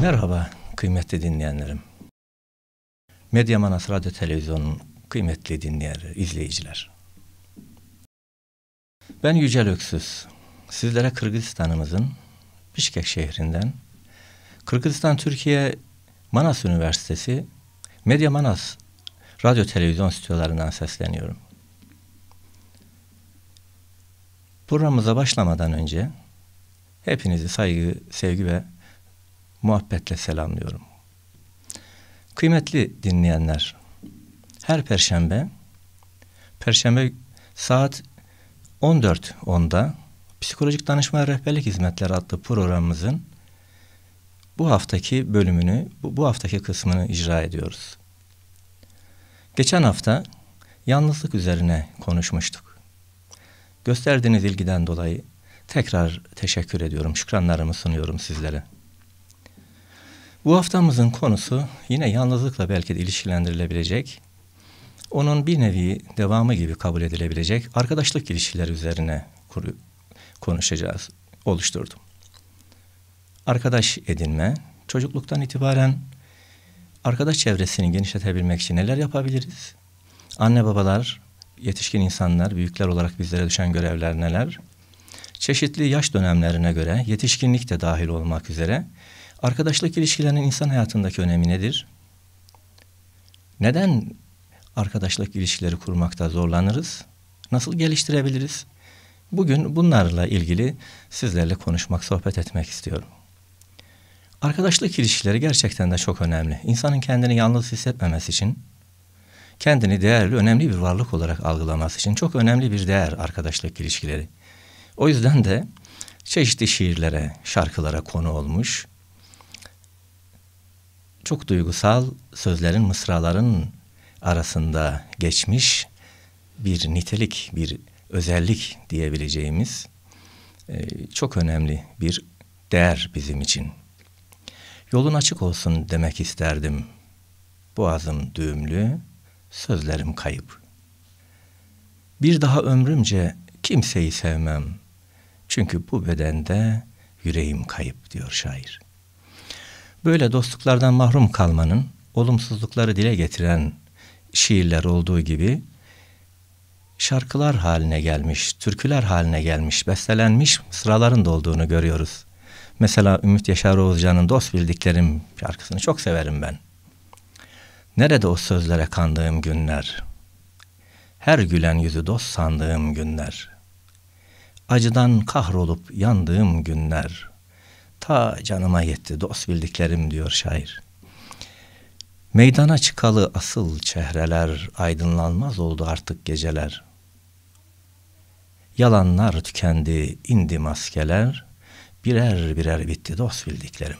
Merhaba kıymetli dinleyenlerim. Medya Manas Radyo Televizyonu'nun kıymetli dinleyenler, izleyiciler. Ben Yücel Öksüz. Sizlere Kırgızistan'ımızın Bişkek şehrinden Kırgızistan Türkiye Manas Üniversitesi Medya Manas Radyo Televizyon stüdyolarından sesleniyorum. Programımıza başlamadan önce hepinizi saygı, sevgi ve muhabbetle selamlıyorum. Kıymetli dinleyenler, her perşembe, perşembe saat 14.10'da Psikolojik Danışma Rehberlik Hizmetleri adlı programımızın bu haftaki bölümünü, bu, bu haftaki kısmını icra ediyoruz. Geçen hafta yalnızlık üzerine konuşmuştuk. Gösterdiğiniz ilgiden dolayı tekrar teşekkür ediyorum, şükranlarımı sunuyorum sizlere. Bu haftamızın konusu yine yalnızlıkla belki de ilişkilendirilebilecek, onun bir nevi devamı gibi kabul edilebilecek arkadaşlık ilişkileri üzerine kuru, konuşacağız, oluşturdum. Arkadaş edinme, çocukluktan itibaren arkadaş çevresini genişletebilmek için neler yapabiliriz? Anne babalar, yetişkin insanlar, büyükler olarak bizlere düşen görevler neler? Çeşitli yaş dönemlerine göre, yetişkinlik de dahil olmak üzere Arkadaşlık ilişkilerinin insan hayatındaki önemi nedir? Neden arkadaşlık ilişkileri kurmakta zorlanırız? Nasıl geliştirebiliriz? Bugün bunlarla ilgili sizlerle konuşmak, sohbet etmek istiyorum. Arkadaşlık ilişkileri gerçekten de çok önemli. İnsanın kendini yalnız hissetmemesi için, kendini değerli, önemli bir varlık olarak algılaması için çok önemli bir değer arkadaşlık ilişkileri. O yüzden de çeşitli şiirlere, şarkılara konu olmuş, çok duygusal sözlerin, mısraların arasında geçmiş bir nitelik, bir özellik diyebileceğimiz e, çok önemli bir değer bizim için. Yolun açık olsun demek isterdim. Boğazım düğümlü, sözlerim kayıp. Bir daha ömrümce kimseyi sevmem. Çünkü bu bedende yüreğim kayıp diyor şair. Böyle dostluklardan mahrum kalmanın olumsuzlukları dile getiren şiirler olduğu gibi şarkılar haline gelmiş, türküler haline gelmiş, bestelenmiş sıraların da olduğunu görüyoruz. Mesela Ümit Yaşar Oğuzcan'ın Dost Bildiklerim şarkısını çok severim ben. Nerede o sözlere kandığım günler? Her gülen yüzü dost sandığım günler. Acıdan kahrolup yandığım günler.'' ta canıma yetti dost bildiklerim diyor şair. Meydana çıkalı asıl çehreler aydınlanmaz oldu artık geceler. Yalanlar tükendi, indi maskeler, birer birer bitti dost bildiklerim.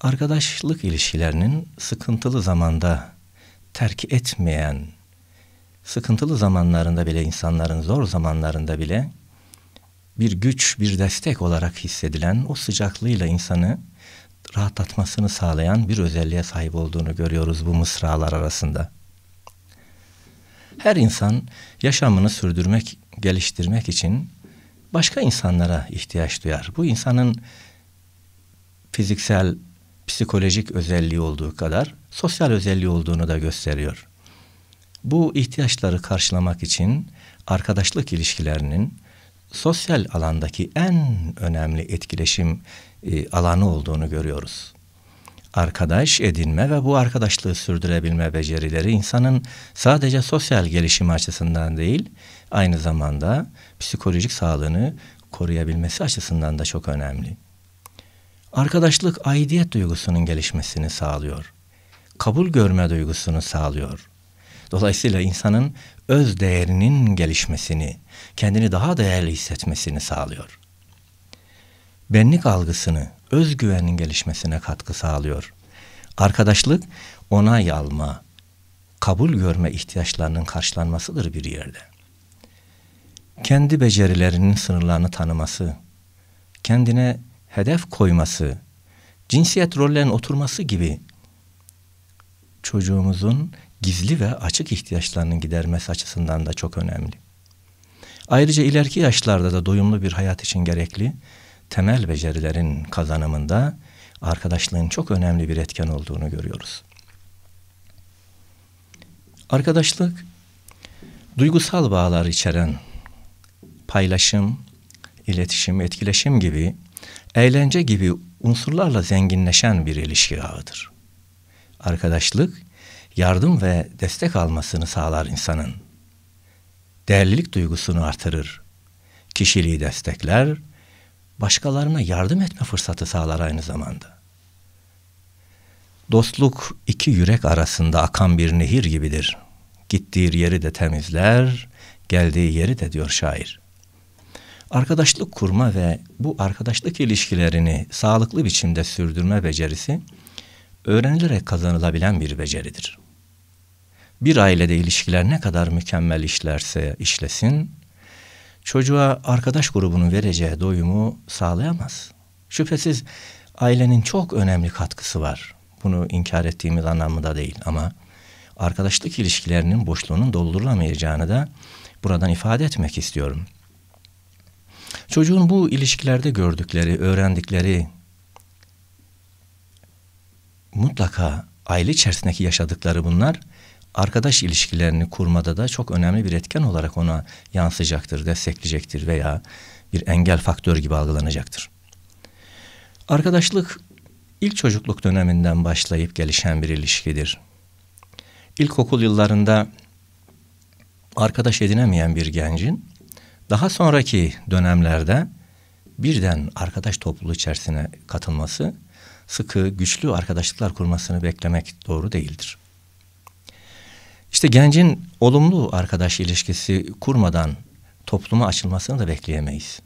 Arkadaşlık ilişkilerinin sıkıntılı zamanda terk etmeyen, sıkıntılı zamanlarında bile insanların zor zamanlarında bile bir güç, bir destek olarak hissedilen o sıcaklığıyla insanı rahatlatmasını sağlayan bir özelliğe sahip olduğunu görüyoruz bu mısralar arasında. Her insan yaşamını sürdürmek, geliştirmek için başka insanlara ihtiyaç duyar. Bu insanın fiziksel, psikolojik özelliği olduğu kadar sosyal özelliği olduğunu da gösteriyor. Bu ihtiyaçları karşılamak için arkadaşlık ilişkilerinin, sosyal alandaki en önemli etkileşim e, alanı olduğunu görüyoruz. Arkadaş edinme ve bu arkadaşlığı sürdürebilme becerileri insanın sadece sosyal gelişimi açısından değil, aynı zamanda psikolojik sağlığını koruyabilmesi açısından da çok önemli. Arkadaşlık aidiyet duygusunun gelişmesini sağlıyor. Kabul görme duygusunu sağlıyor. Dolayısıyla insanın öz değerinin gelişmesini, kendini daha değerli hissetmesini sağlıyor. Benlik algısını, özgüvenin gelişmesine katkı sağlıyor. Arkadaşlık, onay alma, kabul görme ihtiyaçlarının karşılanmasıdır bir yerde. Kendi becerilerinin sınırlarını tanıması, kendine hedef koyması, cinsiyet rollerinin oturması gibi çocuğumuzun gizli ve açık ihtiyaçlarının gidermesi açısından da çok önemli. Ayrıca ileriki yaşlarda da doyumlu bir hayat için gerekli temel becerilerin kazanımında arkadaşlığın çok önemli bir etken olduğunu görüyoruz. Arkadaşlık duygusal bağlar içeren paylaşım, iletişim, etkileşim gibi eğlence gibi unsurlarla zenginleşen bir ilişki ağıdır. Arkadaşlık yardım ve destek almasını sağlar insanın. Değerlilik duygusunu artırır. Kişiliği destekler, başkalarına yardım etme fırsatı sağlar aynı zamanda. Dostluk iki yürek arasında akan bir nehir gibidir. Gittiği yeri de temizler, geldiği yeri de diyor şair. Arkadaşlık kurma ve bu arkadaşlık ilişkilerini sağlıklı biçimde sürdürme becerisi öğrenilerek kazanılabilen bir beceridir bir ailede ilişkiler ne kadar mükemmel işlerse işlesin, çocuğa arkadaş grubunun vereceği doyumu sağlayamaz. Şüphesiz ailenin çok önemli katkısı var. Bunu inkar ettiğimiz anlamında değil ama arkadaşlık ilişkilerinin boşluğunun doldurulamayacağını da buradan ifade etmek istiyorum. Çocuğun bu ilişkilerde gördükleri, öğrendikleri mutlaka aile içerisindeki yaşadıkları bunlar arkadaş ilişkilerini kurmada da çok önemli bir etken olarak ona yansıyacaktır, destekleyecektir veya bir engel faktör gibi algılanacaktır. Arkadaşlık ilk çocukluk döneminden başlayıp gelişen bir ilişkidir. İlkokul yıllarında arkadaş edinemeyen bir gencin daha sonraki dönemlerde birden arkadaş topluluğu içerisine katılması, sıkı, güçlü arkadaşlıklar kurmasını beklemek doğru değildir. İşte gencin olumlu arkadaş ilişkisi kurmadan topluma açılmasını da bekleyemeyiz.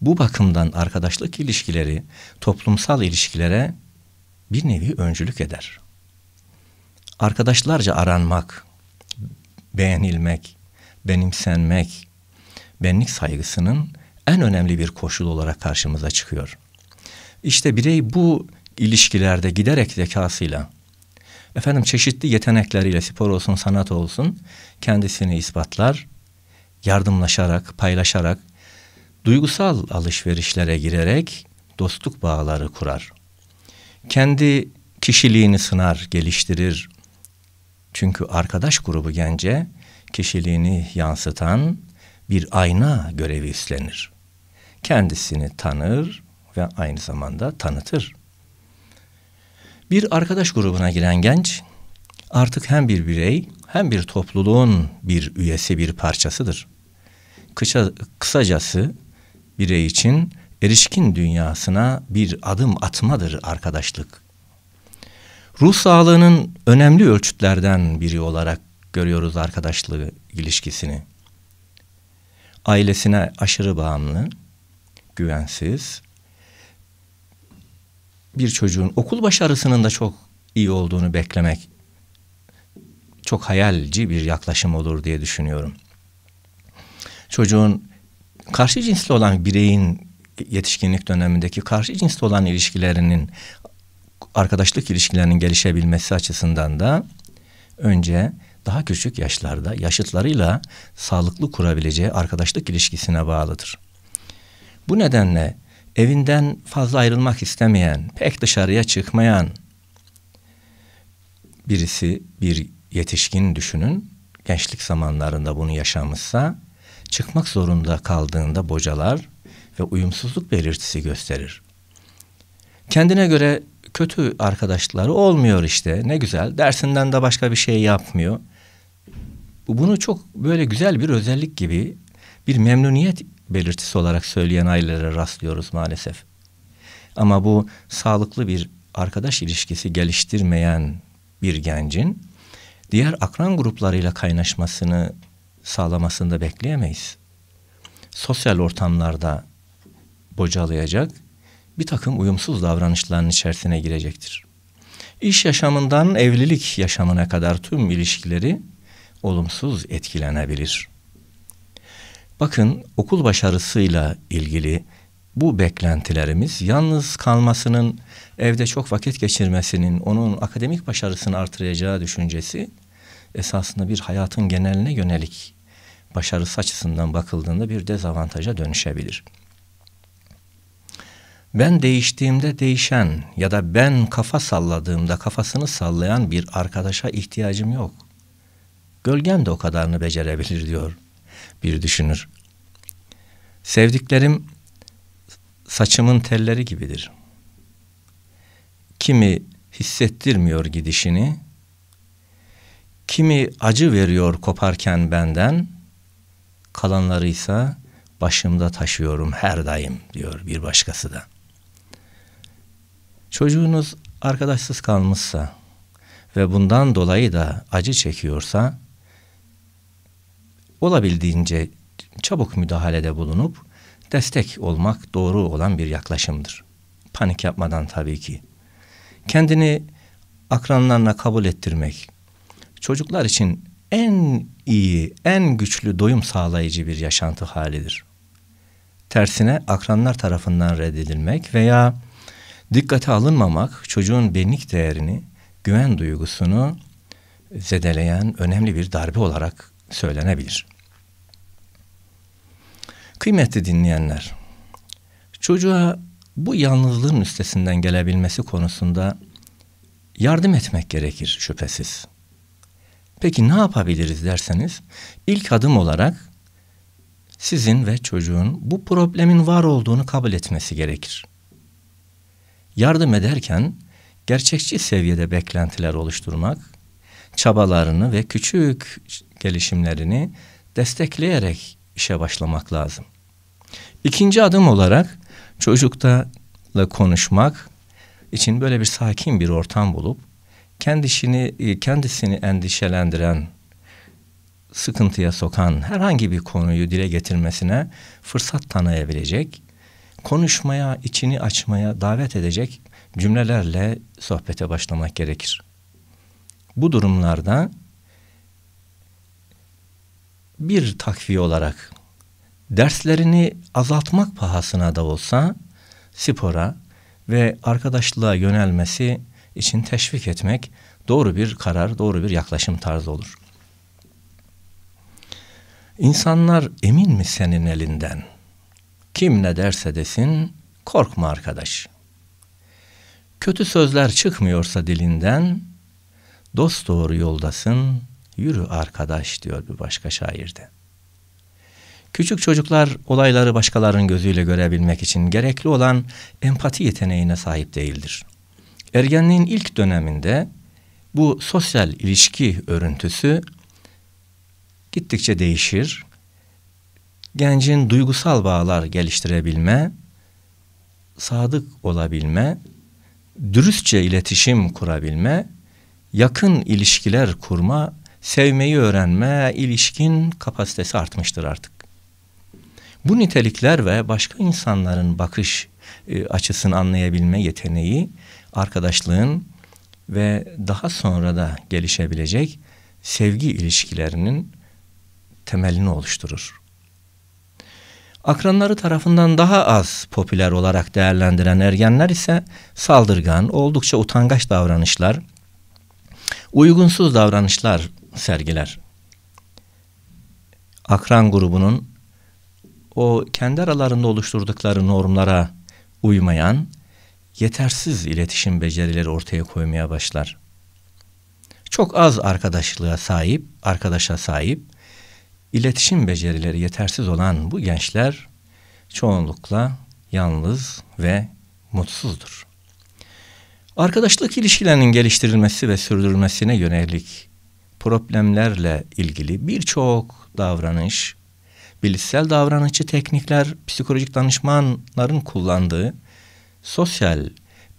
Bu bakımdan arkadaşlık ilişkileri toplumsal ilişkilere bir nevi öncülük eder. Arkadaşlarca aranmak, beğenilmek, benimsenmek, benlik saygısının en önemli bir koşul olarak karşımıza çıkıyor. İşte birey bu ilişkilerde giderek zekasıyla, efendim çeşitli yetenekleriyle spor olsun, sanat olsun kendisini ispatlar. Yardımlaşarak, paylaşarak, duygusal alışverişlere girerek dostluk bağları kurar. Kendi kişiliğini sınar, geliştirir. Çünkü arkadaş grubu gence kişiliğini yansıtan bir ayna görevi üstlenir. Kendisini tanır ve aynı zamanda tanıtır. Bir arkadaş grubuna giren genç artık hem bir birey hem bir topluluğun bir üyesi bir parçasıdır. Kısa, kısacası birey için erişkin dünyasına bir adım atmadır arkadaşlık. Ruh sağlığının önemli ölçütlerden biri olarak görüyoruz arkadaşlığı ilişkisini. Ailesine aşırı bağımlı, güvensiz, bir çocuğun okul başarısının da çok iyi olduğunu beklemek çok hayalci bir yaklaşım olur diye düşünüyorum. Çocuğun karşı cinsli olan bireyin yetişkinlik dönemindeki karşı cinsli olan ilişkilerinin arkadaşlık ilişkilerinin gelişebilmesi açısından da önce daha küçük yaşlarda yaşıtlarıyla sağlıklı kurabileceği arkadaşlık ilişkisine bağlıdır. Bu nedenle evinden fazla ayrılmak istemeyen, pek dışarıya çıkmayan birisi bir yetişkin düşünün. Gençlik zamanlarında bunu yaşamışsa çıkmak zorunda kaldığında bocalar ve uyumsuzluk belirtisi gösterir. Kendine göre kötü arkadaşları olmuyor işte. Ne güzel. Dersinden de başka bir şey yapmıyor. Bunu çok böyle güzel bir özellik gibi bir memnuniyet belirtisi olarak söyleyen ailelere rastlıyoruz maalesef. Ama bu sağlıklı bir arkadaş ilişkisi geliştirmeyen bir gencin diğer akran gruplarıyla kaynaşmasını sağlamasını bekleyemeyiz. Sosyal ortamlarda bocalayacak, bir takım uyumsuz davranışların içerisine girecektir. İş yaşamından evlilik yaşamına kadar tüm ilişkileri olumsuz etkilenebilir. Bakın okul başarısıyla ilgili bu beklentilerimiz yalnız kalmasının, evde çok vakit geçirmesinin, onun akademik başarısını artıracağı düşüncesi esasında bir hayatın geneline yönelik başarısı açısından bakıldığında bir dezavantaja dönüşebilir. Ben değiştiğimde değişen ya da ben kafa salladığımda kafasını sallayan bir arkadaşa ihtiyacım yok. Gölgem de o kadarını becerebilir diyor.'' bir düşünür. Sevdiklerim saçımın telleri gibidir. Kimi hissettirmiyor gidişini, kimi acı veriyor koparken benden, kalanları ise başımda taşıyorum her daim diyor bir başkası da. Çocuğunuz arkadaşsız kalmışsa ve bundan dolayı da acı çekiyorsa olabildiğince çabuk müdahalede bulunup destek olmak doğru olan bir yaklaşımdır. Panik yapmadan tabii ki. Kendini akranlarına kabul ettirmek çocuklar için en iyi, en güçlü doyum sağlayıcı bir yaşantı halidir. Tersine akranlar tarafından reddedilmek veya dikkate alınmamak çocuğun benlik değerini, güven duygusunu zedeleyen önemli bir darbe olarak söylenebilir. Kıymetli dinleyenler, çocuğa bu yalnızlığın üstesinden gelebilmesi konusunda yardım etmek gerekir şüphesiz. Peki ne yapabiliriz derseniz, ilk adım olarak sizin ve çocuğun bu problemin var olduğunu kabul etmesi gerekir. Yardım ederken gerçekçi seviyede beklentiler oluşturmak, çabalarını ve küçük gelişimlerini destekleyerek işe başlamak lazım. İkinci adım olarak çocukla konuşmak için böyle bir sakin bir ortam bulup kendisini e, kendisini endişelendiren sıkıntıya sokan herhangi bir konuyu dile getirmesine fırsat tanıyabilecek, konuşmaya, içini açmaya davet edecek cümlelerle sohbete başlamak gerekir. Bu durumlarda bir takviye olarak derslerini azaltmak pahasına da olsa spora ve arkadaşlığa yönelmesi için teşvik etmek doğru bir karar, doğru bir yaklaşım tarzı olur. İnsanlar emin mi senin elinden? Kim ne derse desin, korkma arkadaş. Kötü sözler çıkmıyorsa dilinden, dost doğru yoldasın, Yürü arkadaş diyor bir başka şairde. Küçük çocuklar olayları başkalarının gözüyle görebilmek için gerekli olan empati yeteneğine sahip değildir. Ergenliğin ilk döneminde bu sosyal ilişki örüntüsü gittikçe değişir. Gencin duygusal bağlar geliştirebilme, sadık olabilme, dürüstçe iletişim kurabilme, yakın ilişkiler kurma sevmeyi öğrenme, ilişkin kapasitesi artmıştır artık. Bu nitelikler ve başka insanların bakış e, açısını anlayabilme yeteneği arkadaşlığın ve daha sonra da gelişebilecek sevgi ilişkilerinin temelini oluşturur. Akranları tarafından daha az popüler olarak değerlendiren ergenler ise saldırgan, oldukça utangaç davranışlar, uygunsuz davranışlar sergiler. Akran grubunun o kendi aralarında oluşturdukları normlara uymayan yetersiz iletişim becerileri ortaya koymaya başlar. Çok az arkadaşlığa sahip, arkadaşa sahip, iletişim becerileri yetersiz olan bu gençler çoğunlukla yalnız ve mutsuzdur. Arkadaşlık ilişkilerinin geliştirilmesi ve sürdürülmesine yönelik problemlerle ilgili birçok davranış, bilişsel davranışçı teknikler, psikolojik danışmanların kullandığı sosyal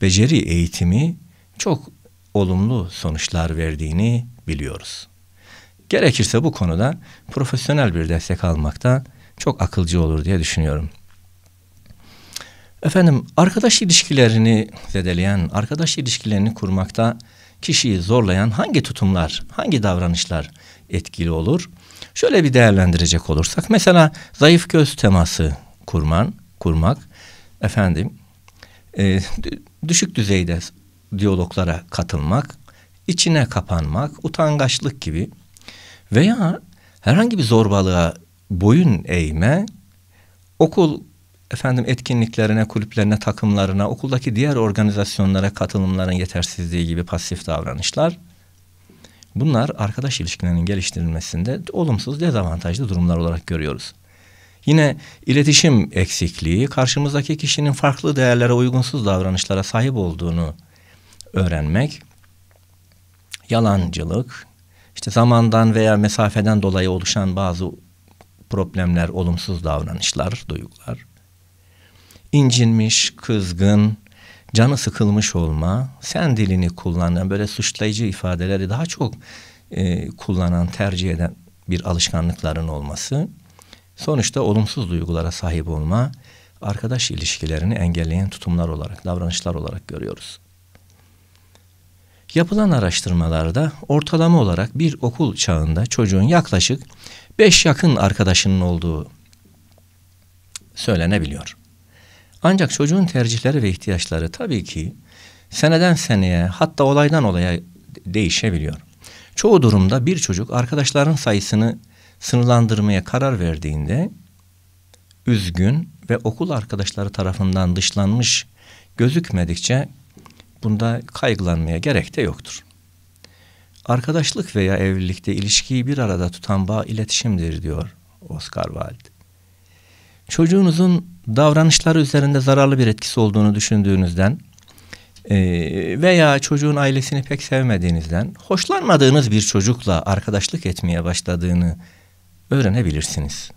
beceri eğitimi çok olumlu sonuçlar verdiğini biliyoruz. Gerekirse bu konuda profesyonel bir destek almakta çok akılcı olur diye düşünüyorum. Efendim arkadaş ilişkilerini zedeleyen, arkadaş ilişkilerini kurmakta kişiyi zorlayan hangi tutumlar, hangi davranışlar etkili olur? Şöyle bir değerlendirecek olursak mesela zayıf göz teması kurman, kurmak efendim e, düşük düzeyde diyaloglara katılmak, içine kapanmak, utangaçlık gibi veya herhangi bir zorbalığa boyun eğme, okul efendim etkinliklerine, kulüplerine, takımlarına, okuldaki diğer organizasyonlara katılımların yetersizliği gibi pasif davranışlar. Bunlar arkadaş ilişkilerinin geliştirilmesinde olumsuz, dezavantajlı durumlar olarak görüyoruz. Yine iletişim eksikliği, karşımızdaki kişinin farklı değerlere uygunsuz davranışlara sahip olduğunu öğrenmek, yalancılık, işte zamandan veya mesafeden dolayı oluşan bazı problemler, olumsuz davranışlar, duygular, incinmiş, kızgın, canı sıkılmış olma, sen dilini kullanan böyle suçlayıcı ifadeleri daha çok e, kullanan, tercih eden bir alışkanlıkların olması, sonuçta olumsuz duygulara sahip olma, arkadaş ilişkilerini engelleyen tutumlar olarak, davranışlar olarak görüyoruz. Yapılan araştırmalarda ortalama olarak bir okul çağında çocuğun yaklaşık beş yakın arkadaşının olduğu söylenebiliyor. Ancak çocuğun tercihleri ve ihtiyaçları tabii ki seneden seneye hatta olaydan olaya değişebiliyor. Çoğu durumda bir çocuk arkadaşların sayısını sınırlandırmaya karar verdiğinde üzgün ve okul arkadaşları tarafından dışlanmış gözükmedikçe bunda kaygılanmaya gerek de yoktur. Arkadaşlık veya evlilikte ilişkiyi bir arada tutan bağ iletişimdir diyor Oscar Wilde. Çocuğunuzun davranışları üzerinde zararlı bir etkisi olduğunu düşündüğünüzden e, veya çocuğun ailesini pek sevmediğinizden hoşlanmadığınız bir çocukla arkadaşlık etmeye başladığını öğrenebilirsiniz.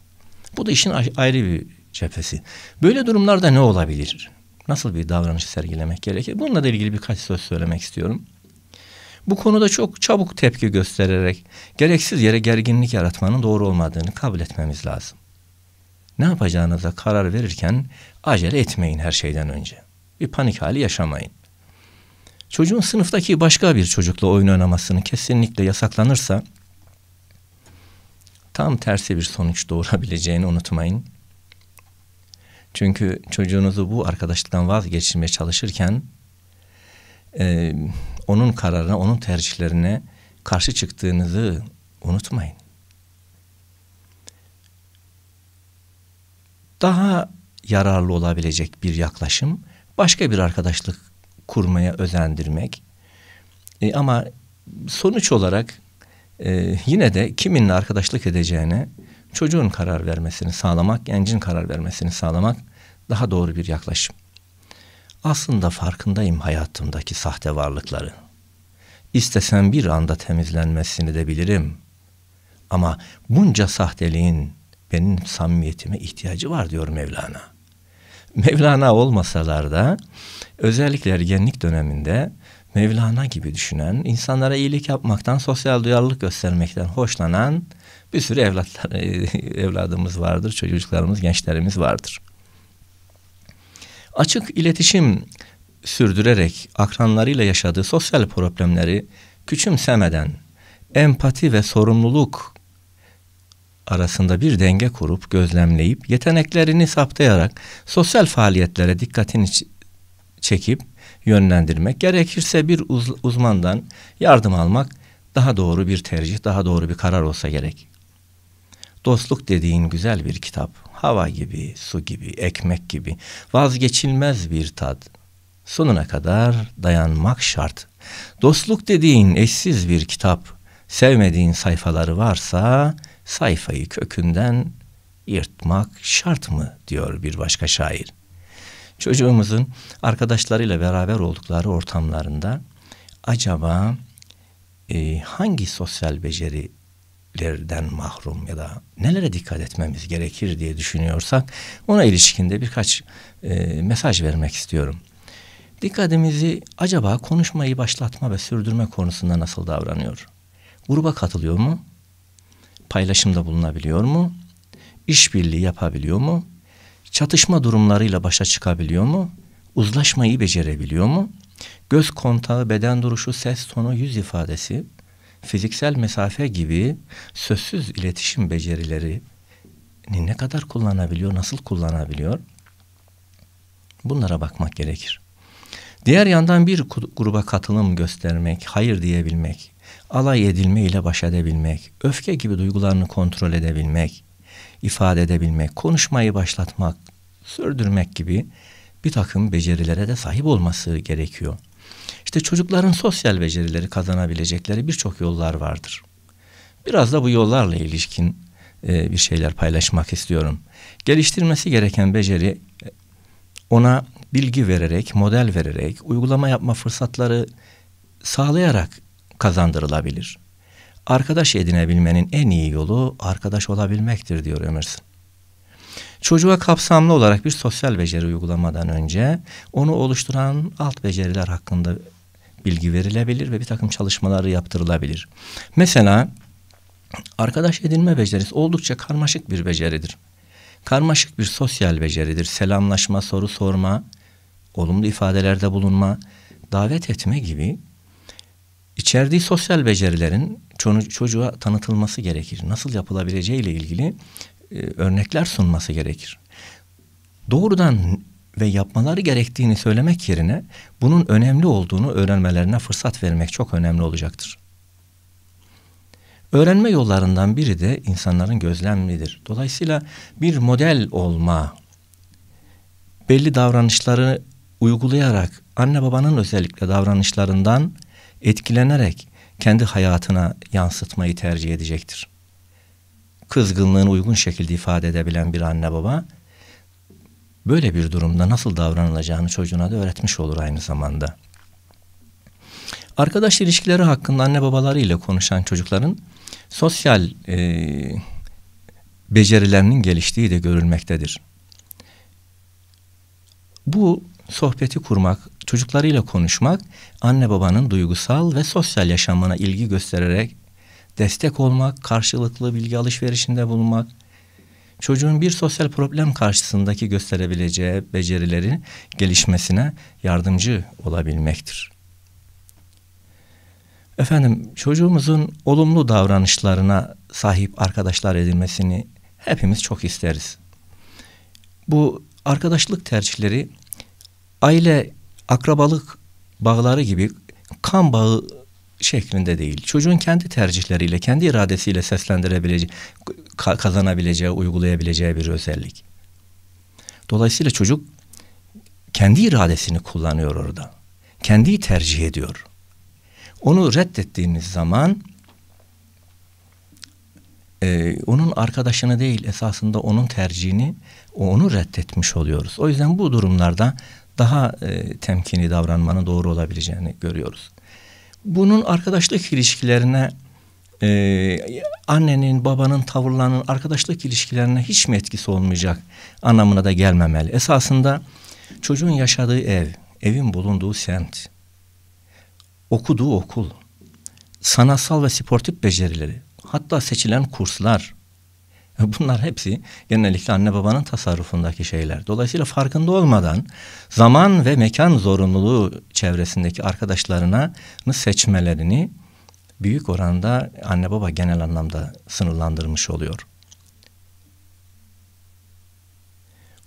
Bu da işin ayrı bir cephesi. Böyle durumlarda ne olabilir? Nasıl bir davranış sergilemek gerekir? Bununla da ilgili birkaç söz söylemek istiyorum. Bu konuda çok çabuk tepki göstererek gereksiz yere gerginlik yaratmanın doğru olmadığını kabul etmemiz lazım ne yapacağınıza karar verirken acele etmeyin her şeyden önce. Bir panik hali yaşamayın. Çocuğun sınıftaki başka bir çocukla oyun oynamasını kesinlikle yasaklanırsa tam tersi bir sonuç doğurabileceğini unutmayın. Çünkü çocuğunuzu bu arkadaşlıktan vazgeçirmeye çalışırken e, onun kararına, onun tercihlerine karşı çıktığınızı unutmayın. daha yararlı olabilecek bir yaklaşım başka bir arkadaşlık kurmaya özendirmek. E, ama sonuç olarak e, yine de kiminle arkadaşlık edeceğine çocuğun karar vermesini sağlamak, gencin karar vermesini sağlamak daha doğru bir yaklaşım. Aslında farkındayım hayatımdaki sahte varlıkları. İstesem bir anda temizlenmesini de bilirim. Ama bunca sahteliğin benim samimiyetime ihtiyacı var diyor Mevlana. Mevlana olmasalar da özellikle ergenlik döneminde Mevlana gibi düşünen, insanlara iyilik yapmaktan, sosyal duyarlılık göstermekten hoşlanan bir sürü evlatlar, e, evladımız vardır, çocuklarımız, gençlerimiz vardır. Açık iletişim sürdürerek akranlarıyla yaşadığı sosyal problemleri küçümsemeden empati ve sorumluluk arasında bir denge kurup gözlemleyip yeteneklerini saptayarak sosyal faaliyetlere dikkatini çekip yönlendirmek gerekirse bir uz uzmandan yardım almak daha doğru bir tercih, daha doğru bir karar olsa gerek. Dostluk dediğin güzel bir kitap. Hava gibi, su gibi, ekmek gibi vazgeçilmez bir tad Sonuna kadar dayanmak şart. Dostluk dediğin eşsiz bir kitap. Sevmediğin sayfaları varsa sayfayı kökünden yırtmak şart mı diyor bir başka şair. Çocuğumuzun arkadaşlarıyla beraber oldukları ortamlarında acaba e, hangi sosyal becerilerden mahrum ya da nelere dikkat etmemiz gerekir diye düşünüyorsak ona ilişkinde birkaç e, mesaj vermek istiyorum. Dikkatimizi acaba konuşmayı başlatma ve sürdürme konusunda nasıl davranıyor? Gruba katılıyor mu? paylaşımda bulunabiliyor mu? İşbirliği yapabiliyor mu? Çatışma durumlarıyla başa çıkabiliyor mu? Uzlaşmayı becerebiliyor mu? Göz kontağı, beden duruşu, ses tonu, yüz ifadesi, fiziksel mesafe gibi sözsüz iletişim becerileri ne kadar kullanabiliyor, nasıl kullanabiliyor? Bunlara bakmak gerekir. Diğer yandan bir gruba katılım göstermek, hayır diyebilmek, alay edilme ile baş edebilmek, öfke gibi duygularını kontrol edebilmek, ifade edebilmek, konuşmayı başlatmak, sürdürmek gibi bir takım becerilere de sahip olması gerekiyor. İşte çocukların sosyal becerileri kazanabilecekleri birçok yollar vardır. Biraz da bu yollarla ilişkin e, bir şeyler paylaşmak istiyorum. Geliştirmesi gereken beceri e, ona bilgi vererek, model vererek, uygulama yapma fırsatları sağlayarak kazandırılabilir. Arkadaş edinebilmenin en iyi yolu arkadaş olabilmektir diyor Emerson. Çocuğa kapsamlı olarak bir sosyal beceri uygulamadan önce onu oluşturan alt beceriler hakkında bilgi verilebilir ve bir takım çalışmaları yaptırılabilir. Mesela arkadaş edinme becerisi oldukça karmaşık bir beceridir. Karmaşık bir sosyal beceridir. Selamlaşma, soru sorma, olumlu ifadelerde bulunma, davet etme gibi İçerdiği sosyal becerilerin çocuğa tanıtılması gerekir. Nasıl yapılabileceği ile ilgili e, örnekler sunması gerekir. Doğrudan ve yapmaları gerektiğini söylemek yerine bunun önemli olduğunu öğrenmelerine fırsat vermek çok önemli olacaktır. Öğrenme yollarından biri de insanların gözlemlidir. Dolayısıyla bir model olma, belli davranışları uygulayarak anne babanın özellikle davranışlarından etkilenerek kendi hayatına yansıtmayı tercih edecektir. Kızgınlığını uygun şekilde ifade edebilen bir anne baba böyle bir durumda nasıl davranılacağını çocuğuna da öğretmiş olur aynı zamanda. Arkadaş ilişkileri hakkında anne babalarıyla konuşan çocukların sosyal e, becerilerinin geliştiği de görülmektedir. Bu sohbeti kurmak, çocuklarıyla konuşmak anne babanın duygusal ve sosyal yaşamına ilgi göstererek destek olmak, karşılıklı bilgi alışverişinde bulunmak, çocuğun bir sosyal problem karşısındaki gösterebileceği becerilerin gelişmesine yardımcı olabilmektir. Efendim çocuğumuzun olumlu davranışlarına sahip arkadaşlar edilmesini hepimiz çok isteriz. Bu arkadaşlık tercihleri aile akrabalık bağları gibi kan bağı şeklinde değil. Çocuğun kendi tercihleriyle, kendi iradesiyle seslendirebileceği, kazanabileceği, uygulayabileceği bir özellik. Dolayısıyla çocuk kendi iradesini kullanıyor orada. Kendi tercih ediyor. Onu reddettiğiniz zaman e, onun arkadaşını değil esasında onun tercihini onu reddetmiş oluyoruz. O yüzden bu durumlarda daha e, temkini davranmanın doğru olabileceğini görüyoruz. Bunun arkadaşlık ilişkilerine e, annenin, babanın tavırlarının arkadaşlık ilişkilerine hiç mi etkisi olmayacak anlamına da gelmemeli. Esasında çocuğun yaşadığı ev, evin bulunduğu semt, okuduğu okul, sanatsal ve sportif becerileri, hatta seçilen kurslar, Bunlar hepsi genellikle anne babanın tasarrufundaki şeyler. Dolayısıyla farkında olmadan zaman ve mekan zorunluluğu çevresindeki arkadaşlarını seçmelerini büyük oranda anne baba genel anlamda sınırlandırmış oluyor.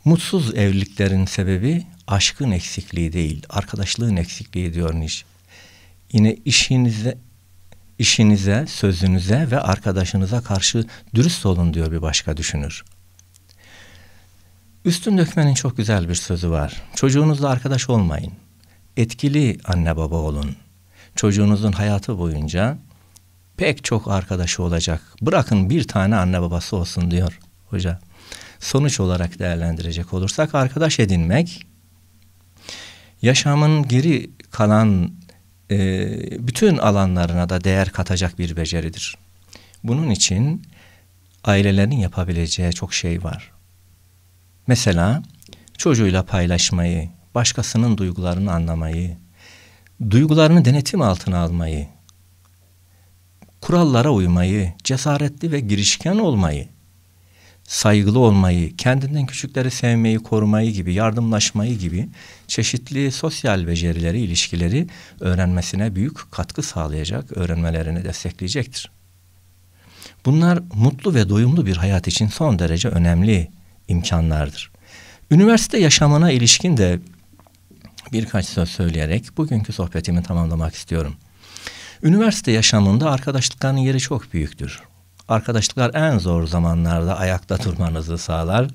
Mutsuz evliliklerin sebebi aşkın eksikliği değil, arkadaşlığın eksikliği diyor Niş. Yine işinizde işinize, sözünüze ve arkadaşınıza karşı dürüst olun diyor bir başka düşünür. Üstün dökmenin çok güzel bir sözü var. Çocuğunuzla arkadaş olmayın. Etkili anne baba olun. Çocuğunuzun hayatı boyunca pek çok arkadaşı olacak. Bırakın bir tane anne babası olsun diyor hoca. Sonuç olarak değerlendirecek olursak arkadaş edinmek yaşamın geri kalan e, bütün alanlarına da değer katacak bir beceridir. Bunun için ailelerin yapabileceği çok şey var. Mesela çocuğuyla paylaşmayı, başkasının duygularını anlamayı, duygularını denetim altına almayı, kurallara uymayı, cesaretli ve girişken olmayı, saygılı olmayı, kendinden küçükleri sevmeyi, korumayı gibi, yardımlaşmayı gibi çeşitli sosyal becerileri, ilişkileri öğrenmesine büyük katkı sağlayacak, öğrenmelerini destekleyecektir. Bunlar mutlu ve doyumlu bir hayat için son derece önemli imkanlardır. Üniversite yaşamına ilişkin de birkaç söz söyleyerek bugünkü sohbetimi tamamlamak istiyorum. Üniversite yaşamında arkadaşlıkların yeri çok büyüktür. Arkadaşlıklar en zor zamanlarda ayakta durmanızı sağlar.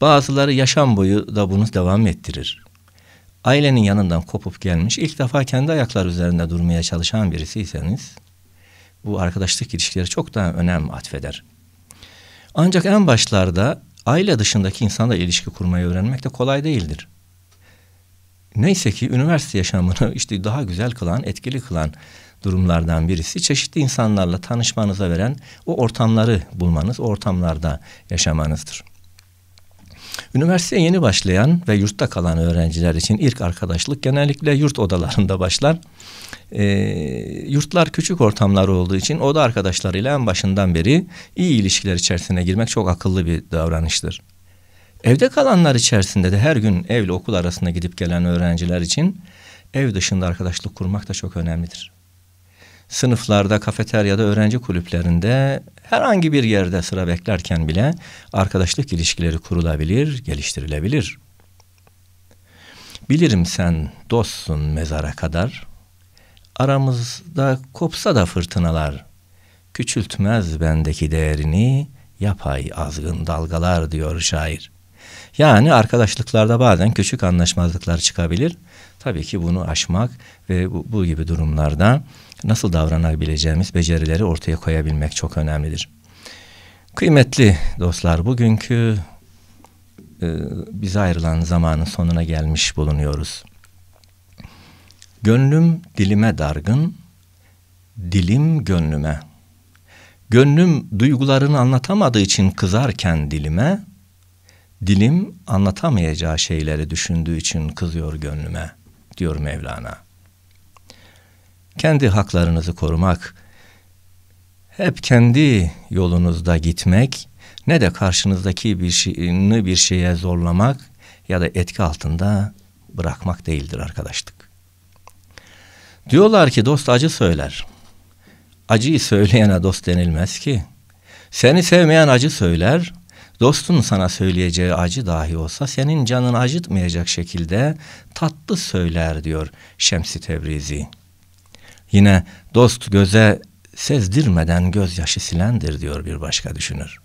Bazıları yaşam boyu da bunu devam ettirir. Ailenin yanından kopup gelmiş, ilk defa kendi ayakları üzerinde durmaya çalışan birisiyseniz bu arkadaşlık ilişkileri çok daha önem atfeder. Ancak en başlarda aile dışındaki insanla ilişki kurmayı öğrenmek de kolay değildir. Neyse ki üniversite yaşamını işte daha güzel kılan, etkili kılan durumlardan birisi çeşitli insanlarla tanışmanıza veren o ortamları bulmanız, o ortamlarda yaşamanızdır. Üniversiteye yeni başlayan ve yurtta kalan öğrenciler için ilk arkadaşlık genellikle yurt odalarında başlar. E, yurtlar küçük ortamlar olduğu için oda arkadaşlarıyla en başından beri iyi ilişkiler içerisine girmek çok akıllı bir davranıştır. Evde kalanlar içerisinde de her gün evle okul arasında gidip gelen öğrenciler için ev dışında arkadaşlık kurmak da çok önemlidir sınıflarda, kafeteryada, öğrenci kulüplerinde herhangi bir yerde sıra beklerken bile arkadaşlık ilişkileri kurulabilir, geliştirilebilir. Bilirim sen dostsun mezara kadar. Aramızda kopsa da fırtınalar. Küçültmez bendeki değerini yapay azgın dalgalar diyor şair. Yani arkadaşlıklarda bazen küçük anlaşmazlıklar çıkabilir Tabii ki bunu aşmak ve bu, bu gibi durumlarda nasıl davranabileceğimiz becerileri ortaya koyabilmek çok önemlidir. Kıymetli dostlar bugünkü e, bize ayrılan zamanın sonuna gelmiş bulunuyoruz. Gönlüm dilime dargın, dilim gönlüme. Gönlüm duygularını anlatamadığı için kızarken dilime, dilim anlatamayacağı şeyleri düşündüğü için kızıyor gönlüme.'' diyor Mevlana. Kendi haklarınızı korumak, hep kendi yolunuzda gitmek, ne de karşınızdaki bir şeyini bir şeye zorlamak ya da etki altında bırakmak değildir arkadaşlık. Diyorlar ki dost acı söyler. Acıyı söyleyene dost denilmez ki. Seni sevmeyen acı söyler, Dostun sana söyleyeceği acı dahi olsa senin canını acıtmayacak şekilde tatlı söyler diyor Şemsi Tebrizi. Yine dost göze sezdirmeden gözyaşı silendir diyor bir başka düşünür.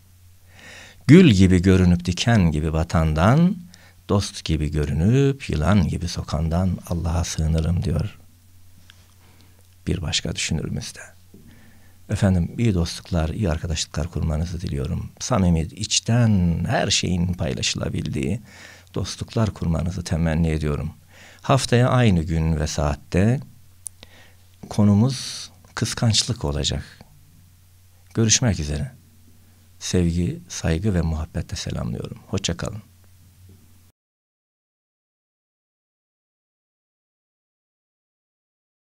Gül gibi görünüp diken gibi batandan, dost gibi görünüp yılan gibi sokandan Allah'a sığınırım diyor. Bir başka düşünürümüzde. Efendim iyi dostluklar, iyi arkadaşlıklar kurmanızı diliyorum. Samimi, içten her şeyin paylaşılabildiği dostluklar kurmanızı temenni ediyorum. Haftaya aynı gün ve saatte konumuz kıskançlık olacak. Görüşmek üzere. Sevgi, saygı ve muhabbetle selamlıyorum. Hoşçakalın.